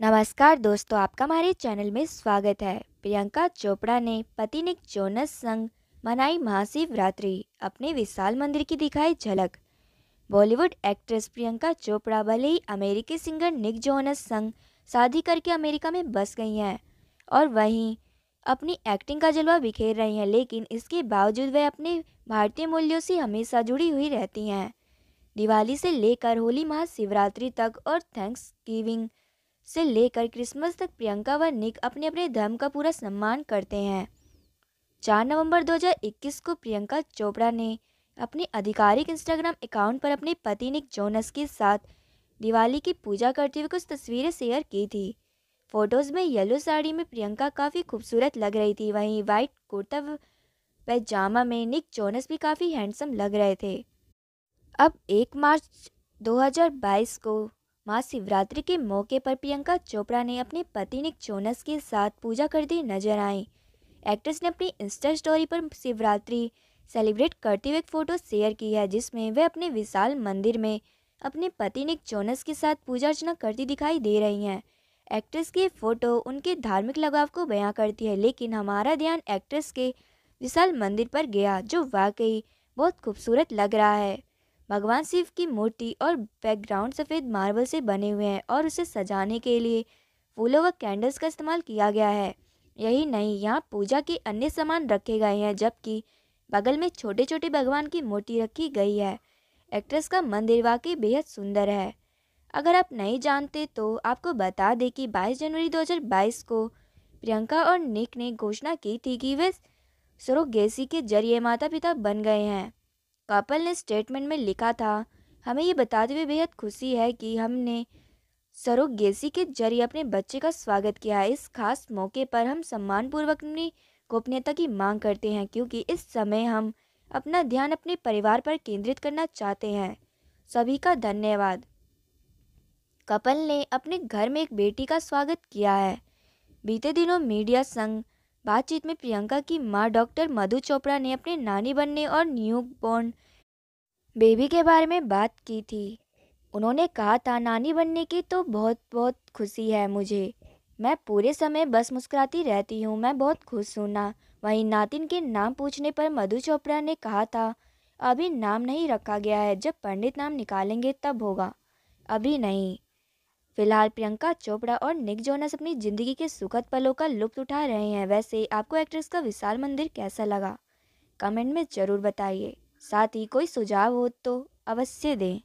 नमस्कार दोस्तों आपका हमारे चैनल में स्वागत है प्रियंका चोपड़ा ने पति निक जोनस संग मनाई महाशिवरात्रि अपने विशाल मंदिर की दिखाई झलक बॉलीवुड एक्ट्रेस प्रियंका चोपड़ा भले ही अमेरिकी सिंगर निक जोनस संग शादी करके अमेरिका में बस गई हैं और वहीं अपनी एक्टिंग का जलवा बिखेर रही हैं लेकिन इसके बावजूद वह अपने भारतीय मूल्यों से हमेशा जुड़ी हुई रहती हैं दिवाली से लेकर होली महाशिवरात्रि तक और थैंक्स गिविंग से लेकर क्रिसमस तक प्रियंका व निक अपने अपने धर्म का पूरा सम्मान करते हैं चार नवंबर 2021 को प्रियंका चोपड़ा ने अपने आधिकारिक इंस्टाग्राम अकाउंट पर अपने पति निक जोनस के साथ दिवाली की पूजा करते हुए कुछ तस्वीरें शेयर की थी फोटोज़ में येलो साड़ी में प्रियंका काफ़ी खूबसूरत लग रही थी वहीं वाइट कुर्ता पैजामा में निक जोनस भी काफ़ी हैंडसम लग रहे थे अब एक मार्च 2022 को महाशिवरात्रि के मौके पर प्रियंका चोपड़ा ने अपने पति निक जोनस के साथ पूजा करती नजर आई एक्ट्रेस ने अपनी इंस्टा स्टोरी पर शिवरात्रि सेलिब्रेट करते हुए एक फ़ोटो शेयर की है जिसमें वह अपने विशाल मंदिर में अपने पति निक जोनस के साथ पूजा अर्चना करती दिखाई दे रही हैं एक्ट्रेस की फ़ोटो उनके धार्मिक लगाव को बयां करती है लेकिन हमारा ध्यान एक्ट्रेस के विशाल मंदिर पर गया जो वाकई बहुत खूबसूरत लग रहा है भगवान शिव की मूर्ति और बैकग्राउंड सफ़ेद मार्बल से बने हुए हैं और उसे सजाने के लिए फूलों व कैंडल्स का इस्तेमाल किया गया है यही नहीं यहाँ पूजा के अन्य सामान रखे गए हैं जबकि बगल में छोटे छोटे भगवान की मूर्ति रखी गई है एक्ट्रेस का मंदिर वाकई बेहद सुंदर है अगर आप नहीं जानते तो आपको बता दें कि 22 जनवरी 2022 को प्रियंका और निक ने घोषणा की थी कि वे सरोगेसी के जरिए माता पिता बन गए हैं कपल ने स्टेटमेंट में लिखा था हमें ये बताते हुए बेहद खुशी है कि हमने सरोगेसी के जरिए अपने बच्चे का स्वागत किया है इस खास मौके पर हम सम्मानपूर्वक अपनी गोपनीयता की मांग करते हैं क्योंकि इस समय हम अपना ध्यान अपने परिवार पर केंद्रित करना चाहते हैं सभी का धन्यवाद कपल ने अपने घर में एक बेटी का स्वागत किया है बीते दिनों मीडिया संघ बातचीत में प्रियंका की मां डॉक्टर मधु चोपड़ा ने अपने नानी बनने और न्यू बॉर्न बेबी के बारे में बात की थी उन्होंने कहा था नानी बनने की तो बहुत बहुत खुशी है मुझे मैं पूरे समय बस मुस्कुराती रहती हूँ मैं बहुत खुश हूँ ना वहीं नातिन के नाम पूछने पर मधु चोपड़ा ने कहा था अभी नाम नहीं रखा गया है जब पंडित नाम निकालेंगे तब होगा अभी नहीं फिलहाल प्रियंका चोपड़ा और निक जोनस अपनी जिंदगी के सुखद पलों का लुप्त उठा रहे हैं वैसे आपको एक्ट्रेस का विशाल मंदिर कैसा लगा कमेंट में ज़रूर बताइए साथ ही कोई सुझाव हो तो अवश्य दें